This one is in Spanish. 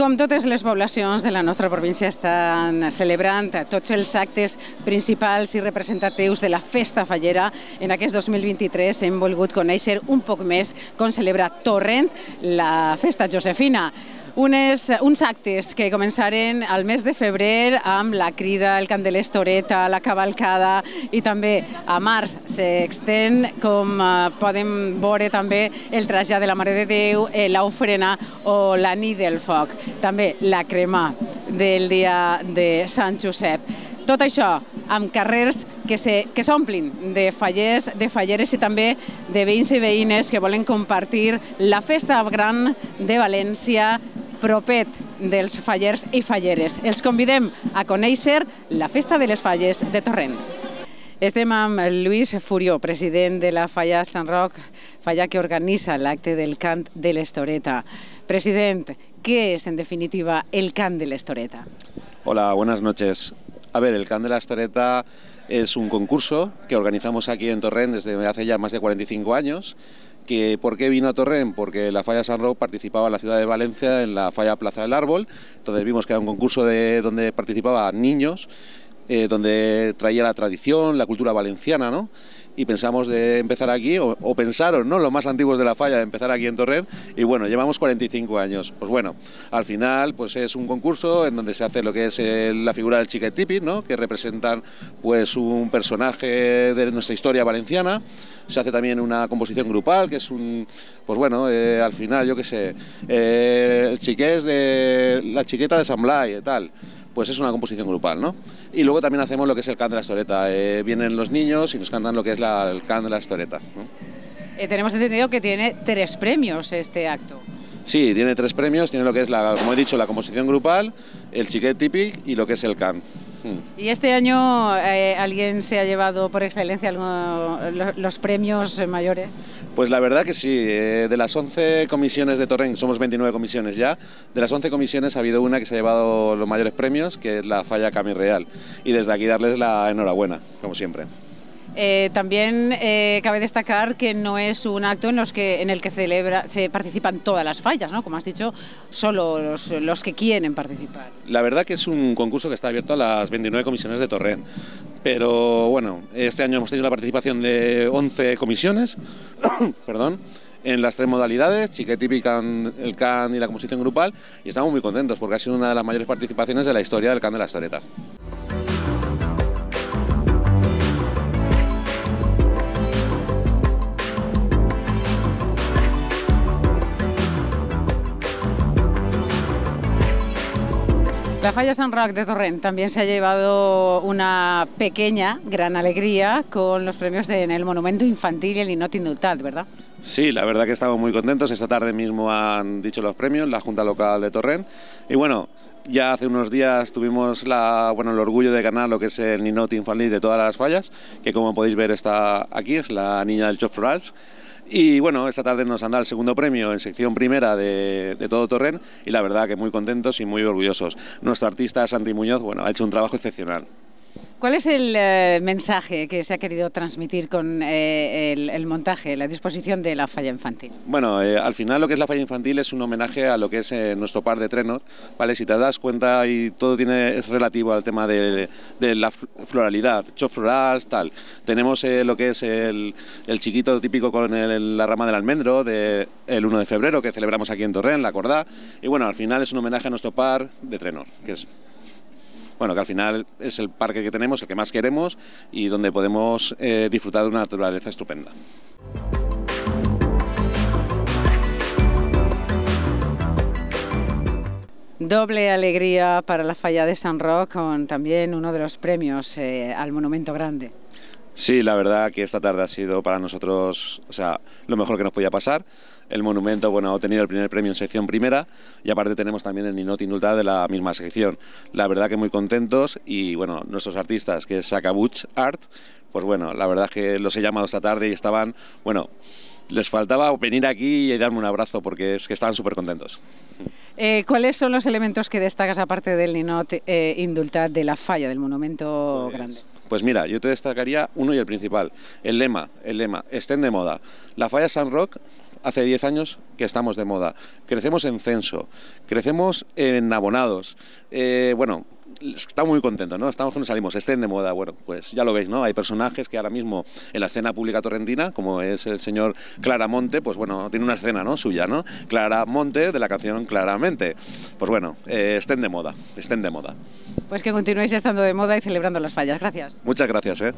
Com totes les poblacions de la nostra província estan celebrant tots els actes principals i representatius de la Festa Fallera, en aquest 2023 hem volgut conèixer un poc més com celebra Torrent la Festa Josefina unes, uns actes que començaren al mes de febrer amb la crida, el de l'estoreta, la cavalcada i també a març s'extén, com eh, podem veure també el trajà de la Mare de Déu, eh, l'ofrena o la nit del foc, també la crema del dia de Sant Josep. Tot això amb carrers que s'omplin de fallers, de falleres i també de veïns i veïnes que volen compartir la festa gran de València propet dels fallers i falleres. Els convidem a conèixer la Festa de les Falles de Torrent. Estem amb Luis Furió, president de la Falla Sant Roc, falla que organiza el acte del cant de l'Estoreta. President, ¿qué es en definitiva el cant de l'Estoreta? Hola, buenas noches. A ver, el cant de la l'Estoreta es un concurso que organizamos aquí en Torrent desde hace ya más de 45 años que ¿por qué vino a Torrent? Porque la falla San Roque participaba en la ciudad de Valencia en la falla Plaza del Árbol, entonces vimos que era un concurso de, donde participaban niños, eh, donde traía la tradición, la cultura valenciana, ¿no? y pensamos de empezar aquí, o, pensaron, ¿no? Los más antiguos de la falla, de empezar aquí en Torrent, y bueno, llevamos 45 años. Pues bueno, al final, pues es un concurso en donde se hace lo que es eh, la figura del chiquetipi, ¿no? Que representan, pues, un personaje de nuestra historia valenciana. Se hace también una composición grupal, que es un, pues bueno, eh, al final, yo qué sé, eh, el chiqués de la chiqueta de San y eh, tal pues es una composición grupal, ¿no? Y luego también hacemos lo que es el can de la storeta. Eh, vienen los niños y nos cantan lo que es la, el can de la storeta. Eh, tenemos entendido que tiene tres premios este acto. Sí, tiene tres premios, tiene lo que es, la, como he dicho, la composición grupal, el chiquet típico y lo que es el can. Hmm. ¿Y este año eh, alguien se ha llevado por excelencia los premios mayores? Pues la verdad que sí, eh, de las 11 comisiones de Torren, somos 29 comisiones ya, de las 11 comisiones ha habido una que se ha llevado los mayores premios, que es la falla Cami Real, y desde aquí darles la enhorabuena, como siempre. Eh, también eh, cabe destacar que no es un acto en, los que, en el que celebra, se participan todas las fallas, ¿no? Como has dicho, solo los, que quieren participar. La verdad que es un concurso que está abierto a las 29 comisiones de Torren, Pero bueno, este año hemos tenido la participación de 11 comisiones, perdón, en las tres modalidades, chiquetipi, el can y la composición grupal, y estamos muy contentos porque ha sido una de las mayores participaciones de la historia del can de la historieta. La Falla San Roque de Torrent también se ha llevado una pequeña, gran alegría con los premios en el Monumento Infantil y el Inot Indultat, ¿verdad? Sí, la verdad que estamos muy contentos. Esta tarde mismo han dicho los premios, la Junta Local de Torrent. Y bueno, ya hace unos días tuvimos la, bueno, el orgullo de ganar lo que es el Ninot Infantil de todas las fallas, que como podéis ver está aquí, es la niña del Chop Florals. Y bueno, esta tarde nos han dado el segundo premio en sección primera de, todo Torren y la verdad que muy contentos y muy orgullosos. Nuestro artista Santi Muñoz, bueno, ha hecho un trabajo excepcional. ¿Cuál es el eh, mensaje que se ha querido transmitir con eh, el, montaje, la disposición de la falla infantil? Bueno, eh, al final lo que es la falla infantil es un homenaje a lo que es nuestro par de trenos, ¿vale? Si te das cuenta y todo tiene, es relativo al tema de, la floralidad, chop floral, tal. Tenemos lo que es el, chiquito típico con la rama del almendro del 1 de febrero que celebramos aquí en Torrent, la Cordá. Y bueno, al final es un homenaje a nuestro par de trenor, que es bueno, que al final es el parque que tenemos, el que más queremos y donde podemos eh, disfrutar de una naturaleza estupenda. Doble alegría para la falla de San Roque con también uno de los premios eh, al Monumento Grande. Sí, la verdad que esta tarde ha sido para nosotros o sea, lo mejor que nos podía pasar el monumento, bueno, ha obtenido el primer premio en sección primera y aparte tenemos también el Ninot indultat de la misma sección. La verdad que muy contentos y bueno, nuestros artistas, que es Sakabuch Art, pues bueno, la verdad es que los he llamado esta tarde y estaban, bueno, les faltaba venir aquí y darme un abrazo porque es que estaban súper contentos. Eh, ¿Cuáles son los elementos que destacas aparte del Ninot eh, Indultat de la falla del monumento pues, grande? Pues mira, yo te destacaría uno y el principal, el lema, el lema, estén de moda. La falla San Rock hace 10 años que estamos de moda. Crecemos en censo, crecemos en abonados. Eh, bueno, estamos muy contentos, ¿no? Estamos que nos salimos, estén de moda. Bueno, pues ya lo veis, ¿no? Hay personajes que ahora mismo en la escena pública torrentina, como es el señor Claramonte, pues bueno, tiene una escena, ¿no? Suya, ¿no? Claramonte de la canción Claramente. Pues bueno, eh, estén de moda, estén de moda. Pues que continuéis estando de moda y celebrando las fallas. Gracias. Muchas gracias, ¿eh?